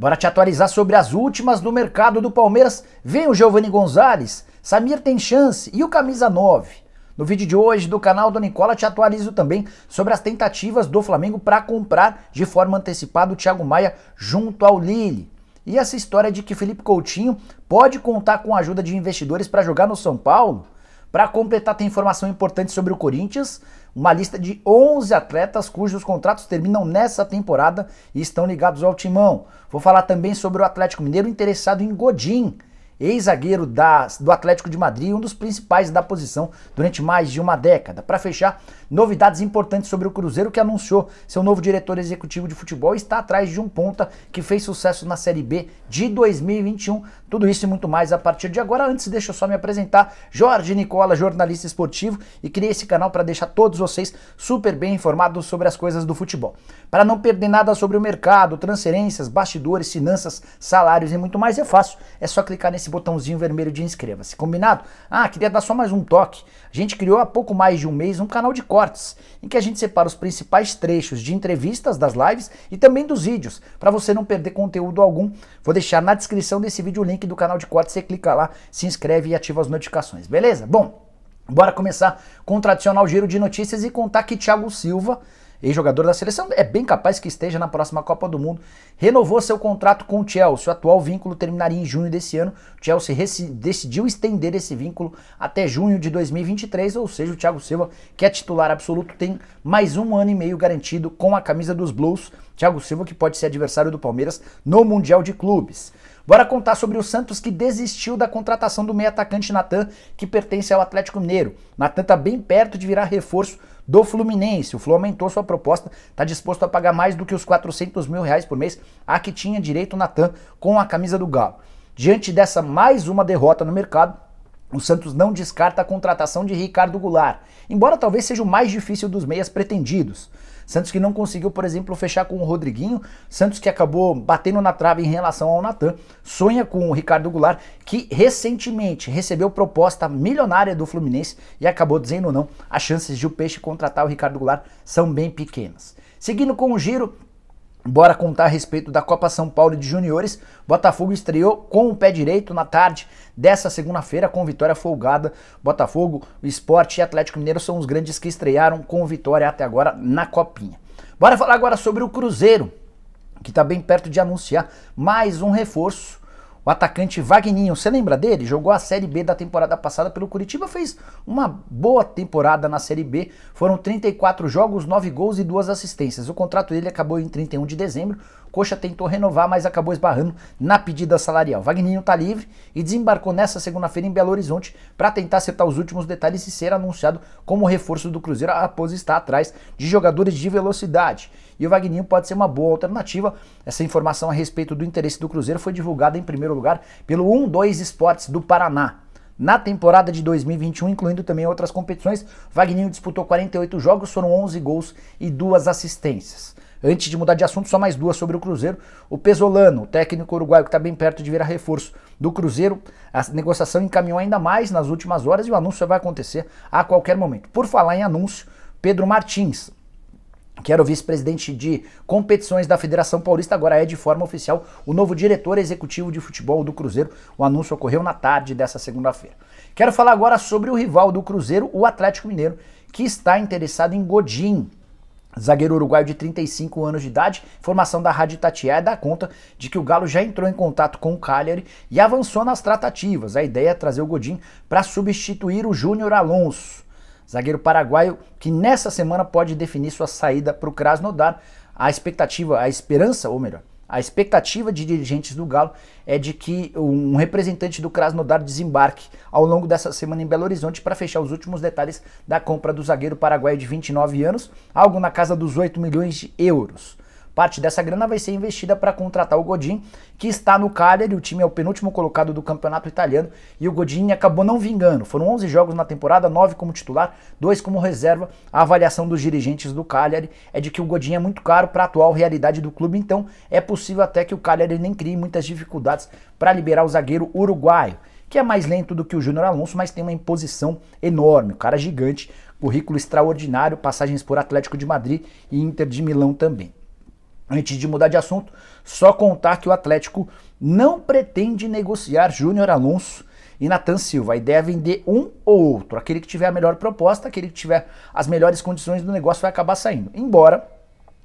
Bora te atualizar sobre as últimas do mercado do Palmeiras. Vem o Giovanni Gonzalez, Samir tem chance e o camisa 9. No vídeo de hoje do canal do Nicola te atualizo também sobre as tentativas do Flamengo para comprar de forma antecipada o Thiago Maia junto ao Lille. E essa história de que Felipe Coutinho pode contar com a ajuda de investidores para jogar no São Paulo? Para completar, tem informação importante sobre o Corinthians, uma lista de 11 atletas cujos contratos terminam nessa temporada e estão ligados ao timão. Vou falar também sobre o Atlético Mineiro interessado em Godin, ex-zagueiro do Atlético de Madrid, um dos principais da posição durante mais de uma década. Para fechar, novidades importantes sobre o Cruzeiro que anunciou seu novo diretor executivo de futebol está atrás de um ponta que fez sucesso na Série B de 2021. Tudo isso e muito mais a partir de agora. Antes, deixa eu só me apresentar. Jorge Nicola, jornalista esportivo, e criei esse canal para deixar todos vocês super bem informados sobre as coisas do futebol. Para não perder nada sobre o mercado, transferências, bastidores, finanças, salários e muito mais, é fácil. É só clicar nesse esse botãozinho vermelho de inscreva-se. Combinado? Ah, queria dar só mais um toque. A gente criou há pouco mais de um mês um canal de cortes, em que a gente separa os principais trechos de entrevistas das lives e também dos vídeos, para você não perder conteúdo algum. Vou deixar na descrição desse vídeo o link do canal de cortes, você clica lá, se inscreve e ativa as notificações, beleza? Bom, bora começar com o tradicional giro de notícias e contar que Thiago Silva ex-jogador da seleção, é bem capaz que esteja na próxima Copa do Mundo. Renovou seu contrato com o Chelsea. O atual vínculo terminaria em junho desse ano. O Chelsea decidiu estender esse vínculo até junho de 2023, ou seja, o Thiago Silva, que é titular absoluto, tem mais um ano e meio garantido com a camisa dos Blues. Thiago Silva, que pode ser adversário do Palmeiras no Mundial de Clubes. Bora contar sobre o Santos que desistiu da contratação do meio atacante Natan, que pertence ao Atlético Mineiro. Natan tá bem perto de virar reforço do Fluminense. O Flu aumentou sua proposta, está disposto a pagar mais do que os 400 mil reais por mês a que tinha direito Natan com a camisa do Galo. Diante dessa mais uma derrota no mercado, o Santos não descarta a contratação de Ricardo Goulart, embora talvez seja o mais difícil dos meias pretendidos. Santos que não conseguiu, por exemplo, fechar com o Rodriguinho. Santos que acabou batendo na trave em relação ao Natan. Sonha com o Ricardo Goulart, que recentemente recebeu proposta milionária do Fluminense e acabou dizendo não. As chances de o Peixe contratar o Ricardo Goulart são bem pequenas. Seguindo com o giro, Bora contar a respeito da Copa São Paulo de Juniores. Botafogo estreou com o pé direito na tarde dessa segunda-feira com vitória folgada. Botafogo, Sport Esporte e Atlético Mineiro são os grandes que estrearam com vitória até agora na Copinha. Bora falar agora sobre o Cruzeiro, que está bem perto de anunciar mais um reforço o atacante Wagninho, você lembra dele? Jogou a Série B da temporada passada pelo Curitiba, fez uma boa temporada na Série B. Foram 34 jogos, 9 gols e 2 assistências. O contrato dele acabou em 31 de dezembro. Coxa tentou renovar, mas acabou esbarrando na pedida salarial. Vagninho está livre e desembarcou nesta segunda-feira em Belo Horizonte para tentar acertar os últimos detalhes e ser anunciado como reforço do Cruzeiro após estar atrás de jogadores de velocidade. E o Vagninho pode ser uma boa alternativa. Essa informação a respeito do interesse do Cruzeiro foi divulgada em primeiro lugar pelo 12 2 Esportes do Paraná. Na temporada de 2021, incluindo também outras competições, Vagninho disputou 48 jogos, foram 11 gols e duas assistências. Antes de mudar de assunto, só mais duas sobre o Cruzeiro. O Pesolano, o técnico uruguaio que está bem perto de virar reforço do Cruzeiro, a negociação encaminhou ainda mais nas últimas horas e o anúncio vai acontecer a qualquer momento. Por falar em anúncio, Pedro Martins, que era o vice-presidente de competições da Federação Paulista, agora é de forma oficial o novo diretor executivo de futebol do Cruzeiro. O anúncio ocorreu na tarde dessa segunda-feira. Quero falar agora sobre o rival do Cruzeiro, o Atlético Mineiro, que está interessado em Godin, Zagueiro uruguaio de 35 anos de idade, formação da Rádio Tatiá dá conta de que o Galo já entrou em contato com o Cagliari e avançou nas tratativas. A ideia é trazer o Godin para substituir o Júnior Alonso. Zagueiro paraguaio que nessa semana pode definir sua saída para o Krasnodar. A expectativa, a esperança, ou melhor, a expectativa de dirigentes do Galo é de que um representante do Krasnodar desembarque ao longo dessa semana em Belo Horizonte para fechar os últimos detalhes da compra do zagueiro paraguaio de 29 anos, algo na casa dos 8 milhões de euros. Parte dessa grana vai ser investida para contratar o Godin, que está no Cagliari, o time é o penúltimo colocado do campeonato italiano, e o Godin acabou não vingando. Foram 11 jogos na temporada, 9 como titular, 2 como reserva. A avaliação dos dirigentes do Cagliari é de que o Godin é muito caro para a atual realidade do clube, então é possível até que o Cagliari nem crie muitas dificuldades para liberar o zagueiro uruguaio que é mais lento do que o Júnior Alonso, mas tem uma imposição enorme. O cara é gigante, currículo extraordinário, passagens por Atlético de Madrid e Inter de Milão também. Antes de mudar de assunto, só contar que o Atlético não pretende negociar Júnior Alonso e Natan Silva. E deve é vender um ou outro. Aquele que tiver a melhor proposta, aquele que tiver as melhores condições do negócio vai acabar saindo. Embora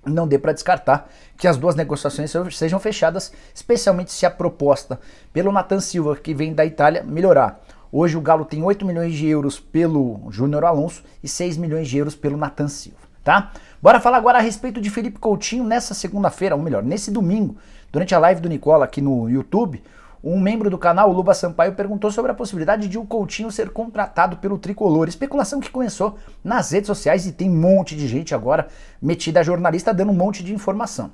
não dê para descartar que as duas negociações sejam fechadas, especialmente se a proposta pelo Natan Silva, que vem da Itália, melhorar. Hoje o Galo tem 8 milhões de euros pelo Júnior Alonso e 6 milhões de euros pelo Natan Silva tá? Bora falar agora a respeito de Felipe Coutinho nessa segunda-feira, ou melhor, nesse domingo, durante a live do Nicola aqui no YouTube, um membro do canal, Luba Sampaio, perguntou sobre a possibilidade de o Coutinho ser contratado pelo Tricolor. Especulação que começou nas redes sociais e tem um monte de gente agora metida a jornalista dando um monte de informação.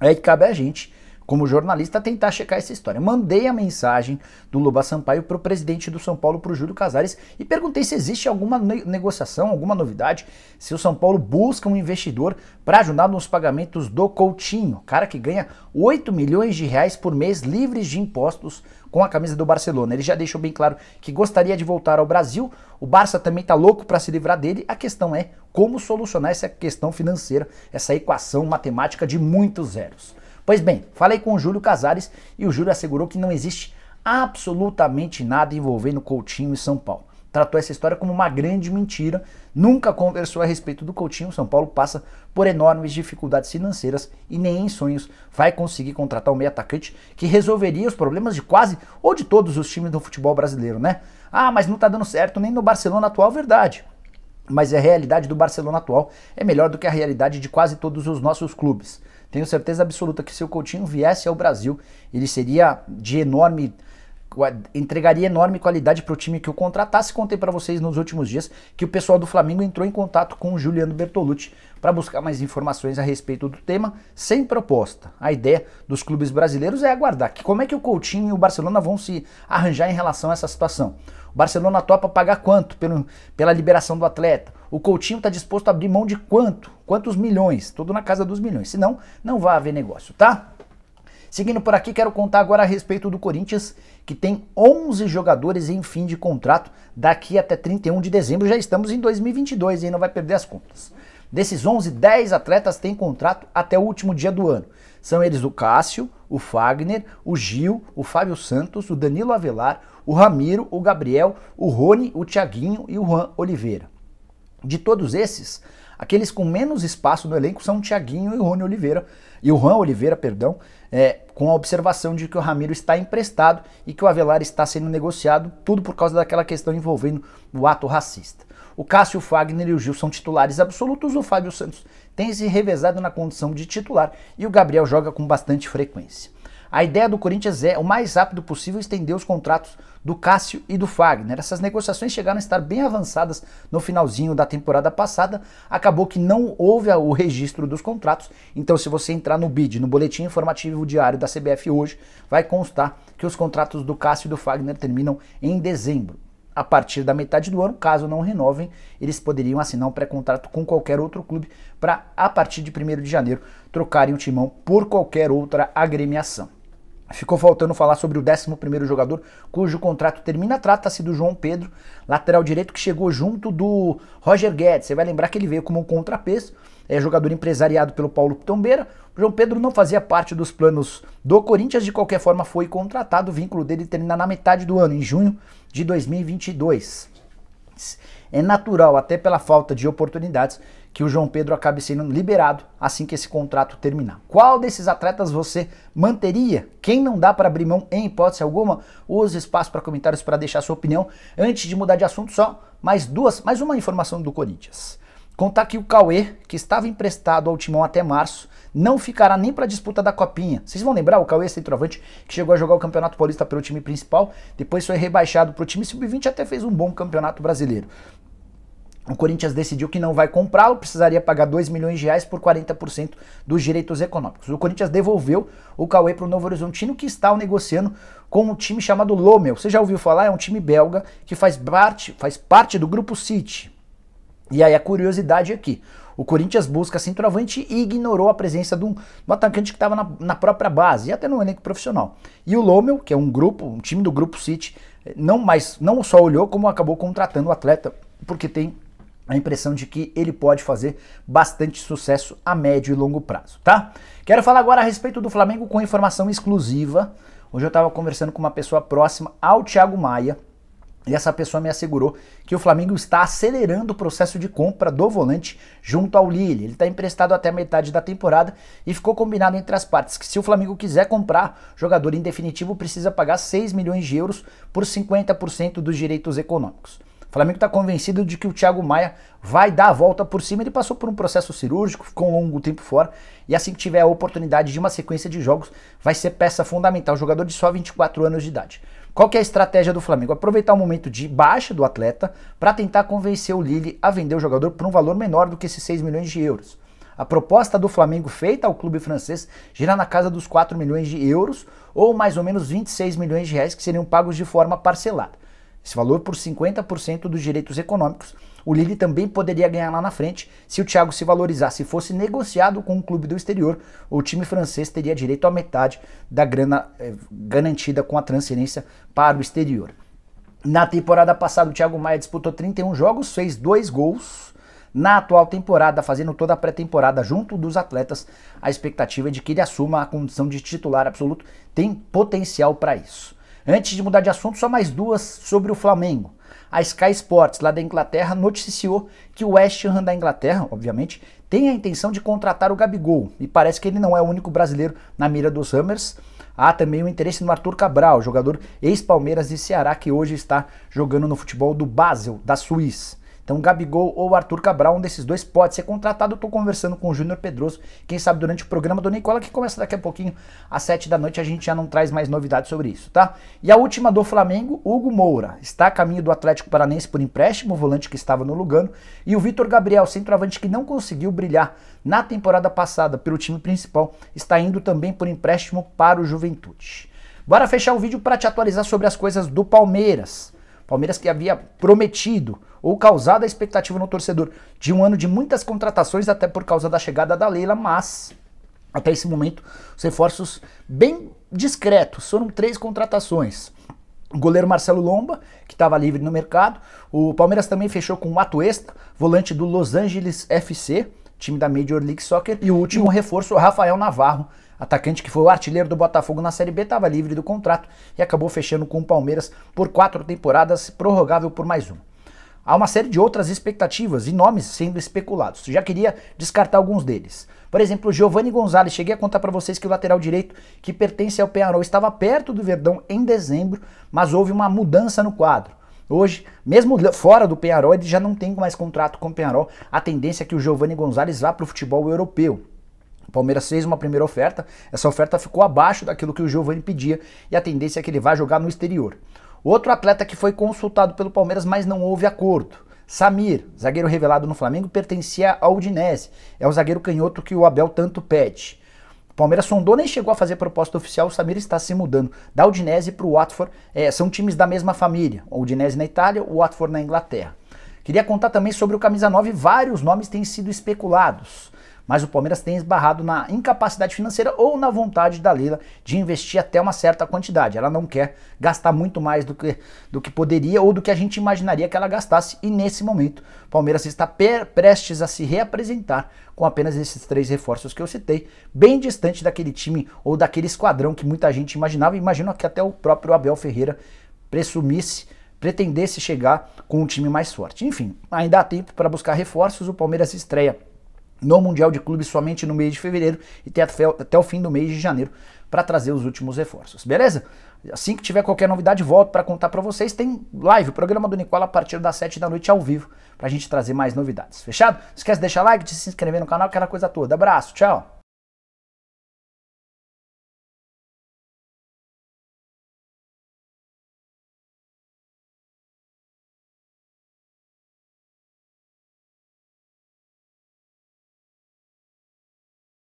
É aí cabe a gente como jornalista, tentar checar essa história. Mandei a mensagem do Loba Sampaio para o presidente do São Paulo, para o Júlio Casares, e perguntei se existe alguma ne negociação, alguma novidade, se o São Paulo busca um investidor para ajudar nos pagamentos do Coutinho, cara que ganha 8 milhões de reais por mês livres de impostos com a camisa do Barcelona. Ele já deixou bem claro que gostaria de voltar ao Brasil, o Barça também está louco para se livrar dele, a questão é como solucionar essa questão financeira, essa equação matemática de muitos zeros. Pois bem, falei com o Júlio Casares e o Júlio assegurou que não existe absolutamente nada envolvendo Coutinho e São Paulo. Tratou essa história como uma grande mentira, nunca conversou a respeito do Coutinho. São Paulo passa por enormes dificuldades financeiras e nem em sonhos vai conseguir contratar um meio atacante que resolveria os problemas de quase ou de todos os times do futebol brasileiro, né? Ah, mas não tá dando certo nem no Barcelona atual, verdade. Mas a realidade do Barcelona atual é melhor do que a realidade de quase todos os nossos clubes. Tenho certeza absoluta que se o Coutinho viesse ao Brasil, ele seria de enorme entregaria enorme qualidade para o time que o contratasse. Contei para vocês nos últimos dias que o pessoal do Flamengo entrou em contato com o Juliano Bertolucci para buscar mais informações a respeito do tema, sem proposta. A ideia dos clubes brasileiros é aguardar que como é que o Coutinho e o Barcelona vão se arranjar em relação a essa situação. O Barcelona topa pagar quanto pelo, pela liberação do atleta? O Coutinho está disposto a abrir mão de quanto? Quantos milhões? Tudo na casa dos milhões. Senão, não vai haver negócio, tá? Seguindo por aqui, quero contar agora a respeito do Corinthians, que tem 11 jogadores em fim de contrato daqui até 31 de dezembro. Já estamos em 2022 e não vai perder as contas. Desses 11, 10 atletas têm contrato até o último dia do ano. São eles o Cássio, o Fagner, o Gil, o Fábio Santos, o Danilo Avelar, o Ramiro, o Gabriel, o Rony, o Thiaguinho e o Juan Oliveira. De todos esses, Aqueles com menos espaço no elenco são o Thiaguinho e o Rony Oliveira, e o Juan Oliveira, perdão, é, com a observação de que o Ramiro está emprestado e que o Avelar está sendo negociado, tudo por causa daquela questão envolvendo o ato racista. O Cássio Fagner e o Gil são titulares absolutos, o Fábio Santos tem se revezado na condição de titular e o Gabriel joga com bastante frequência. A ideia do Corinthians é, o mais rápido possível, estender os contratos do Cássio e do Fagner. Essas negociações chegaram a estar bem avançadas no finalzinho da temporada passada. Acabou que não houve o registro dos contratos. Então, se você entrar no BID, no boletim informativo diário da CBF hoje, vai constar que os contratos do Cássio e do Fagner terminam em dezembro a partir da metade do ano, caso não renovem, eles poderiam assinar um pré-contrato com qualquer outro clube para, a partir de 1 de janeiro, trocarem o timão por qualquer outra agremiação. Ficou faltando falar sobre o 11 jogador, cujo contrato termina. Trata-se do João Pedro, lateral direito, que chegou junto do Roger Guedes. Você vai lembrar que ele veio como um contrapeso, é jogador empresariado pelo Paulo Pitombeira. O João Pedro não fazia parte dos planos do Corinthians, de qualquer forma foi contratado. O vínculo dele termina na metade do ano, em junho de 2022. É natural, até pela falta de oportunidades, que o João Pedro acabe sendo liberado assim que esse contrato terminar. Qual desses atletas você manteria? Quem não dá para abrir mão em hipótese alguma? Use espaço para comentários para deixar sua opinião. Antes de mudar de assunto, só mais duas, mais uma informação do Corinthians. Contar que o Cauê, que estava emprestado ao Timão até março, não ficará nem para a disputa da Copinha. Vocês vão lembrar o Cauê centroavante que chegou a jogar o Campeonato Paulista pelo time principal, depois foi rebaixado para o time sub-20 e até fez um bom Campeonato Brasileiro. O Corinthians decidiu que não vai comprá-lo, precisaria pagar 2 milhões de reais por 40% dos direitos econômicos. O Corinthians devolveu o Cauê para o Novo Horizontino, que está negociando com um time chamado Lomel. Você já ouviu falar? É um time belga que faz parte, faz parte do grupo City. E aí a curiosidade aqui. É o Corinthians busca centroavante e ignorou a presença de um, de um atacante que estava na, na, própria base e até no elenco profissional. E o Lomel, que é um grupo, um time do grupo City, não mais não só olhou como acabou contratando o atleta, porque tem a impressão de que ele pode fazer bastante sucesso a médio e longo prazo, tá? Quero falar agora a respeito do Flamengo com informação exclusiva. Hoje eu estava conversando com uma pessoa próxima ao Thiago Maia e essa pessoa me assegurou que o Flamengo está acelerando o processo de compra do volante junto ao Lille. Ele está emprestado até metade da temporada e ficou combinado entre as partes que se o Flamengo quiser comprar, jogador em definitivo precisa pagar 6 milhões de euros por 50% dos direitos econômicos. O Flamengo está convencido de que o Thiago Maia vai dar a volta por cima. Ele passou por um processo cirúrgico, ficou um longo tempo fora. E assim que tiver a oportunidade de uma sequência de jogos, vai ser peça fundamental. Jogador de só 24 anos de idade. Qual que é a estratégia do Flamengo? Aproveitar o momento de baixa do atleta para tentar convencer o Lille a vender o jogador por um valor menor do que esses 6 milhões de euros. A proposta do Flamengo feita ao clube francês gira na casa dos 4 milhões de euros, ou mais ou menos 26 milhões de reais, que seriam pagos de forma parcelada esse valor por 50% dos direitos econômicos. O Lille também poderia ganhar lá na frente se o Thiago se valorizasse e fosse negociado com um clube do exterior. O time francês teria direito à metade da grana eh, garantida com a transferência para o exterior. Na temporada passada, o Thiago Maia disputou 31 jogos, fez dois gols. Na atual temporada, fazendo toda a pré-temporada junto dos atletas, a expectativa é de que ele assuma a condição de titular absoluto. Tem potencial para isso. Antes de mudar de assunto, só mais duas sobre o Flamengo. A Sky Sports, lá da Inglaterra, noticiou que o West Ham da Inglaterra, obviamente, tem a intenção de contratar o Gabigol. E parece que ele não é o único brasileiro na mira dos Hammers. Há também o interesse no Arthur Cabral, jogador ex-Palmeiras de Ceará, que hoje está jogando no futebol do Basel, da Suíça. Então, Gabigol ou Arthur Cabral, um desses dois pode ser contratado. Eu conversando com o Júnior Pedroso, quem sabe durante o programa do Nicola, que começa daqui a pouquinho, às 7 da noite, a gente já não traz mais novidades sobre isso, tá? E a última do Flamengo, Hugo Moura, está a caminho do Atlético Paranense por empréstimo, o volante que estava no Lugano, e o Vitor Gabriel, centroavante que não conseguiu brilhar na temporada passada pelo time principal, está indo também por empréstimo para o Juventude. Bora fechar o vídeo para te atualizar sobre as coisas do Palmeiras. Palmeiras que havia prometido ou causado a expectativa no torcedor de um ano de muitas contratações, até por causa da chegada da Leila, mas até esse momento os reforços bem discretos, foram três contratações. O goleiro Marcelo Lomba, que estava livre no mercado. O Palmeiras também fechou com o Atuesta, volante do Los Angeles FC, time da Major League Soccer. E o último reforço, Rafael Navarro, Atacante que foi o artilheiro do Botafogo na Série B estava livre do contrato e acabou fechando com o Palmeiras por quatro temporadas, prorrogável por mais uma. Há uma série de outras expectativas e nomes sendo especulados. Já queria descartar alguns deles. Por exemplo, Giovanni Gonzalez, cheguei a contar para vocês que o lateral direito que pertence ao Penarol estava perto do Verdão em dezembro, mas houve uma mudança no quadro. Hoje, mesmo fora do Penarol, ele já não tem mais contrato com o Penarol. A tendência é que o Giovanni Gonzalez vá para o futebol europeu. O Palmeiras fez uma primeira oferta, essa oferta ficou abaixo daquilo que o Giovani pedia e a tendência é que ele vá jogar no exterior. Outro atleta que foi consultado pelo Palmeiras, mas não houve acordo. Samir, zagueiro revelado no Flamengo, pertencia ao Udinese. É o zagueiro canhoto que o Abel tanto pede. O Palmeiras sondou nem chegou a fazer proposta oficial, o Samir está se mudando da Udinese para o Watford. É, são times da mesma família, o Udinese na Itália, o Watford na Inglaterra. Queria contar também sobre o Camisa 9, vários nomes têm sido especulados mas o Palmeiras tem esbarrado na incapacidade financeira ou na vontade da Leila de investir até uma certa quantidade. Ela não quer gastar muito mais do que, do que poderia ou do que a gente imaginaria que ela gastasse, e nesse momento o Palmeiras está prestes a se reapresentar com apenas esses três reforços que eu citei, bem distante daquele time ou daquele esquadrão que muita gente imaginava, imagino que até o próprio Abel Ferreira presumisse pretendesse chegar com um time mais forte. Enfim, ainda há tempo para buscar reforços. O Palmeiras estreia no Mundial de Clubes somente no mês de fevereiro e até, até o fim do mês de janeiro para trazer os últimos reforços, beleza? Assim que tiver qualquer novidade, volto para contar para vocês. Tem live, o programa do Nicola a partir das 7 da noite ao vivo, para a gente trazer mais novidades, fechado? Não esquece de deixar like, de se inscrever no canal, aquela coisa toda. Abraço, tchau!